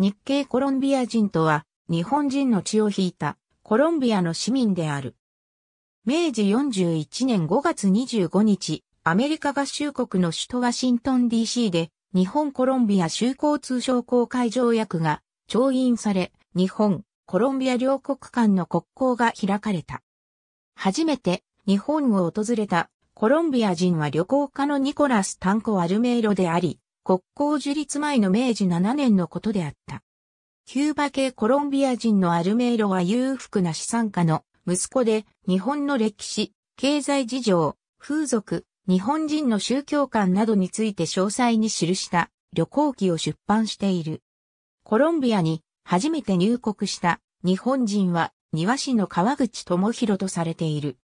日系コロンビア人とは、日本人の血を引いた、コロンビアの市民である。明治41年5月25日、アメリカ合衆国の首都ワシントン DC で、日本コロンビア州交通商工会条約が、調印され、日本、コロンビア両国間の国交が開かれた。初めて、日本を訪れた、コロンビア人は旅行家のニコラス・タンコ・アルメイロであり、国交樹立前の明治7年のことであった。キューバ系コロンビア人のアルメイロは裕福な資産家の息子で日本の歴史、経済事情、風俗、日本人の宗教観などについて詳細に記した旅行記を出版している。コロンビアに初めて入国した日本人は庭師の川口智弘とされている。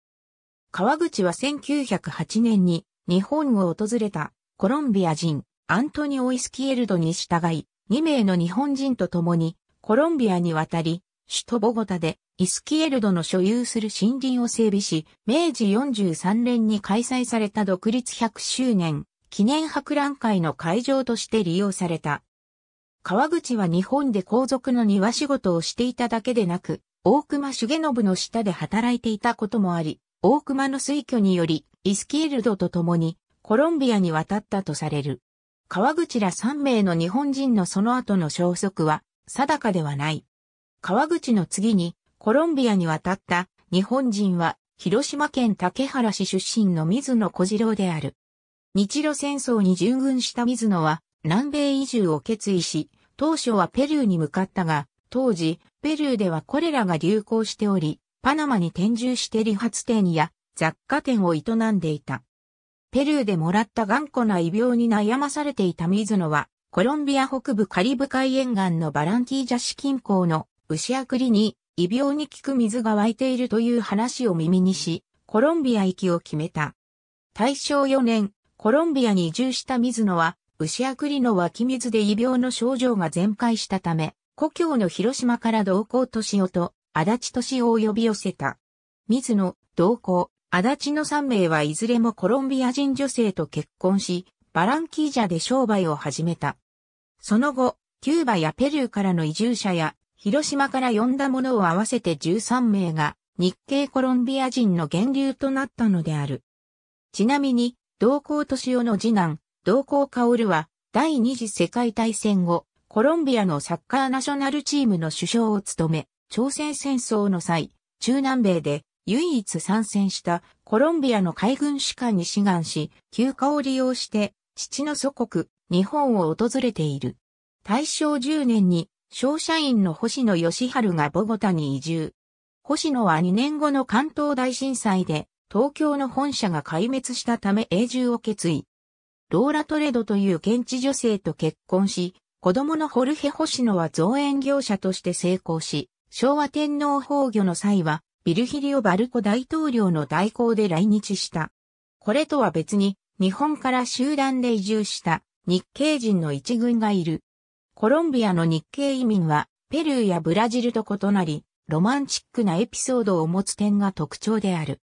川口は1908年に日本を訪れたコロンビア人アントニオ・イスキエルドに従い、2名の日本人と共にコロンビアに渡り、首都ボゴタでイスキエルドの所有する森林を整備し、明治43年に開催された独立100周年記念博覧会の会場として利用された。川口は日本で皇族の庭仕事をしていただけでなく、大熊重信の下で働いていたこともあり、大熊の推挙により、イスキエルドと共にコロンビアに渡ったとされる。川口ら3名の日本人のその後の消息は定かではない。川口の次にコロンビアに渡った日本人は広島県竹原市出身の水野小次郎である。日露戦争に従軍した水野は南米移住を決意し、当初はペルーに向かったが、当時、ペルーではコレラが流行しており、パナマに転住して理髪店や雑貨店を営んでいた。ペルーでもらった頑固な異病に悩まされていた水野は、コロンビア北部カリブ海沿岸のバランティージャ市近郊の牛あくりに、異病に効く水が湧いているという話を耳にし、コロンビア行きを決めた。大正4年、コロンビアに移住した水野は、牛あくりの湧き水で異病の症状が全開したため、故郷の広島から同行敏夫と足立敏夫を呼び寄せた。水野、同行、足立の3名はいずれもコロンビア人女性と結婚し、バランキージャで商売を始めた。その後、キューバやペルーからの移住者や、広島から呼んだ者を合わせて13名が、日系コロンビア人の源流となったのである。ちなみに、同行敏夫の次男、同行薫は、第二次世界大戦後、コロンビアのサッカーナショナルチームの首相を務め、朝鮮戦争の際、中南米で唯一参戦したコロンビアの海軍士官に志願し、休暇を利用して、父の祖国、日本を訪れている。大正10年に、商社員の星野義治がボゴタに移住。星野は2年後の関東大震災で、東京の本社が壊滅したため永住を決意。ローラ・トレドという現地女性と結婚し、子供のホルヘ・星野は造園業者として成功し、昭和天皇崩御の際はビルヒリオ・バルコ大統領の代行で来日した。これとは別に、日本から集団で移住した日系人の一群がいる。コロンビアの日系移民は、ペルーやブラジルと異なり、ロマンチックなエピソードを持つ点が特徴である。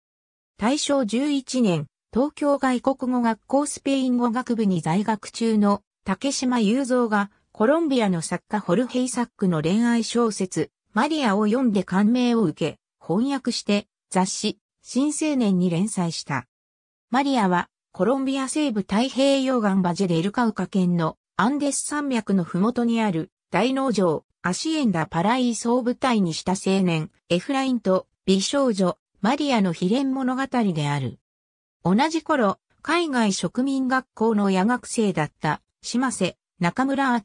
大正11年、東京外国語学校スペイン語学部に在学中の竹島雄三が、コロンビアの作家ホルヘイサックの恋愛小説、マリアを読んで感銘を受け、翻訳して雑誌、新青年に連載した。マリアはコロンビア西部太平洋岸バジェでルカウカ県のアンデス山脈のふもとにある大農場アシエンダパライ総部隊にした青年エフラインと美少女マリアの秘伝物語である。同じ頃、海外植民学校の夜学生だった島瀬、中村明、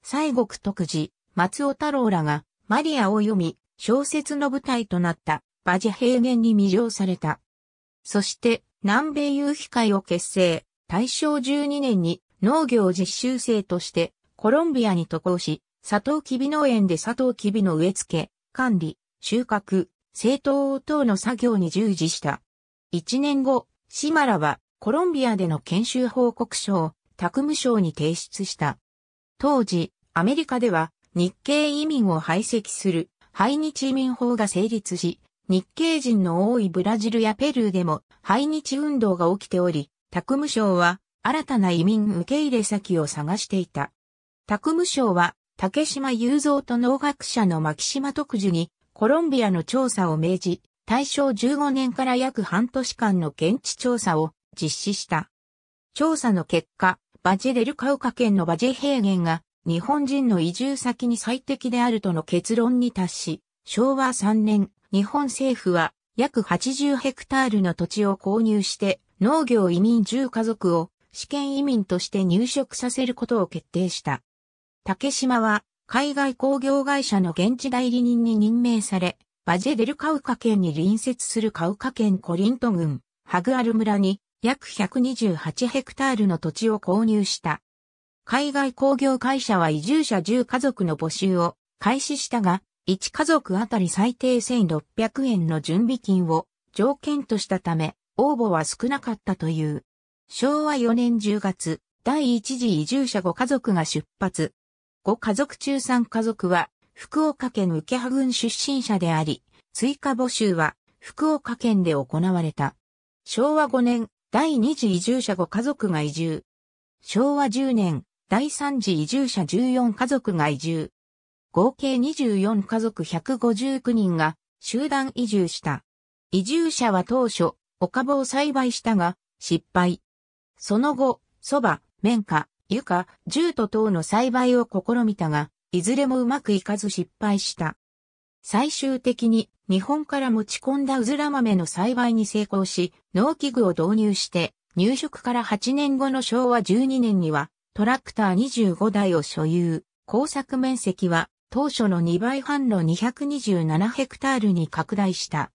西国徳寺、松尾太郎らがマリアを読み、小説の舞台となったバジ平原に魅了された。そして南米有機会を結成、大正12年に農業実習生としてコロンビアに渡航し、サトウキビ農園でサトウキビの植え付け、管理、収穫、生糖等の作業に従事した。1年後、シマラはコロンビアでの研修報告書を宅務省に提出した。当時、アメリカでは日系移民を排斥する排日移民法が成立し、日系人の多いブラジルやペルーでも排日運動が起きており、タクム省は新たな移民受け入れ先を探していた。タクム省は竹島雄三と農学者の牧島特樹にコロンビアの調査を命じ、大正15年から約半年間の現地調査を実施した。調査の結果、バジェデルカウカ県のバジェ平原が日本人の移住先に最適であるとの結論に達し、昭和3年、日本政府は約80ヘクタールの土地を購入して農業移民10家族を試験移民として入植させることを決定した。竹島は海外工業会社の現地代理人に任命され、バジェデルカウカ県に隣接するカウカ県コリント郡、ハグアル村に約128ヘクタールの土地を購入した。海外工業会社は移住者10家族の募集を開始したが、1家族あたり最低1600円の準備金を条件としたため、応募は少なかったという。昭和4年10月、第一次移住者5家族が出発。5家族中3家族は、福岡県受羽郡出身者であり、追加募集は、福岡県で行われた。昭和5年、第二次移住者5家族が移住。昭和10年、第3次移住者14家族が移住。合計24家族159人が集団移住した。移住者は当初、お株を栽培したが、失敗。その後、蕎麦、綿花、床、銃と等の栽培を試みたが、いずれもうまくいかず失敗した。最終的に日本から持ち込んだうずら豆の栽培に成功し、農機具を導入して、入植から8年後の昭和12年にはトラクター25台を所有、工作面積は当初の2倍半の227ヘクタールに拡大した。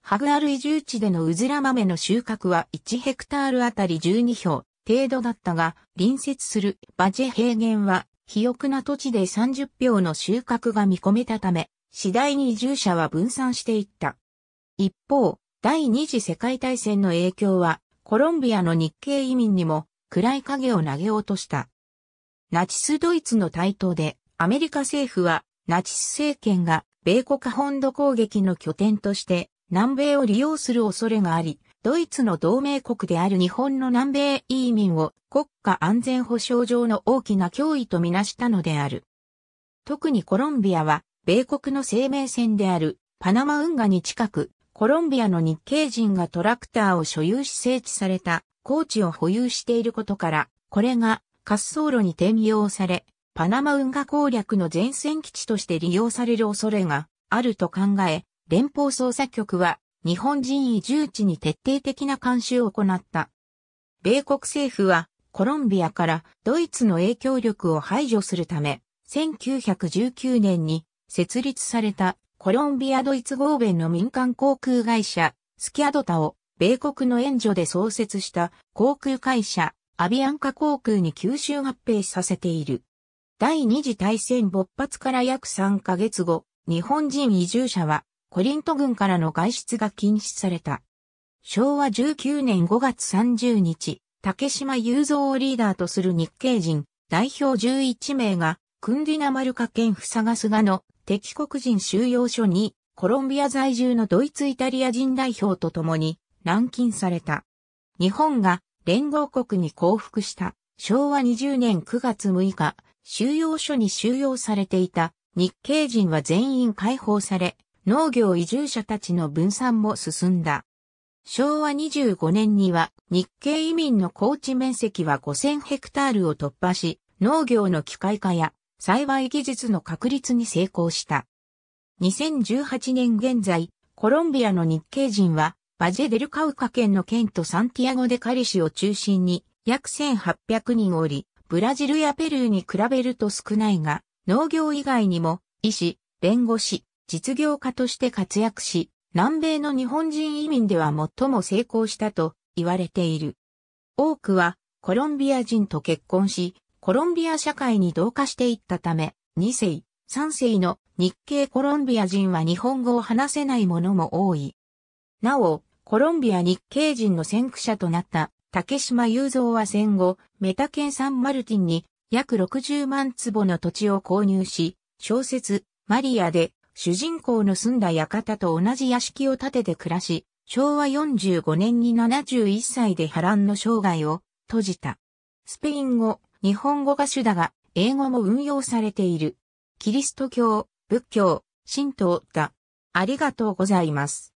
ハグアル移住地でのうずら豆の収穫は1ヘクタールあたり12票程度だったが、隣接するバジェ平原は、肥沃な土地で30票の収穫が見込めたため、次第に移住者は分散していった。一方、第二次世界大戦の影響は、コロンビアの日系移民にも暗い影を投げ落とした。ナチスドイツの台頭で、アメリカ政府は、ナチス政権が、米国本土攻撃の拠点として、南米を利用する恐れがあり、ドイツの同盟国である日本の南米移民を国家安全保障上の大きな脅威とみなしたのである。特にコロンビアは、米国の生命線であるパナマ運河に近く、コロンビアの日系人がトラクターを所有し整地された高地を保有していることから、これが滑走路に転用され、パナマ運河攻略の前線基地として利用される恐れがあると考え、連邦捜査局は日本人移住地に徹底的な監修を行った。米国政府はコロンビアからドイツの影響力を排除するため、1919年に設立されたコロンビアドイツ合弁の民間航空会社スキャドタを米国の援助で創設した航空会社、アビアンカ航空に吸収合併させている。第二次大戦勃発から約3ヶ月後、日本人移住者はコリント軍からの外出が禁止された。昭和19年5月30日、竹島雄三をリーダーとする日系人代表11名が、クンディナマルカ県フサガスガの敵国人収容所に、コロンビア在住のドイツイタリア人代表と共に、軟禁された。日本が連合国に降伏した昭和20年9月6日、収容所に収容されていた日系人は全員解放され、農業移住者たちの分散も進んだ。昭和25年には日系移民の高地面積は5000ヘクタールを突破し、農業の機械化や栽培技術の確立に成功した。2018年現在、コロンビアの日系人はバジェデルカウカ県の県とサンティアゴデカリ市を中心に約1800人おり、ブラジルやペルーに比べると少ないが、農業以外にも医師、弁護士、実業家として活躍し、南米の日本人移民では最も成功したと言われている。多くはコロンビア人と結婚し、コロンビア社会に同化していったため、2世、3世の日系コロンビア人は日本語を話せない者も多い。なお、コロンビア日系人の先駆者となった竹島雄三は戦後、メタ県サンマルティンに約60万坪の土地を購入し、小説、マリアで主人公の住んだ館と同じ屋敷を建てて暮らし、昭和45年に71歳で波乱の生涯を閉じた。スペイン語、日本語が主だが、英語も運用されている。キリスト教、仏教、神道だ。ありがとうございます。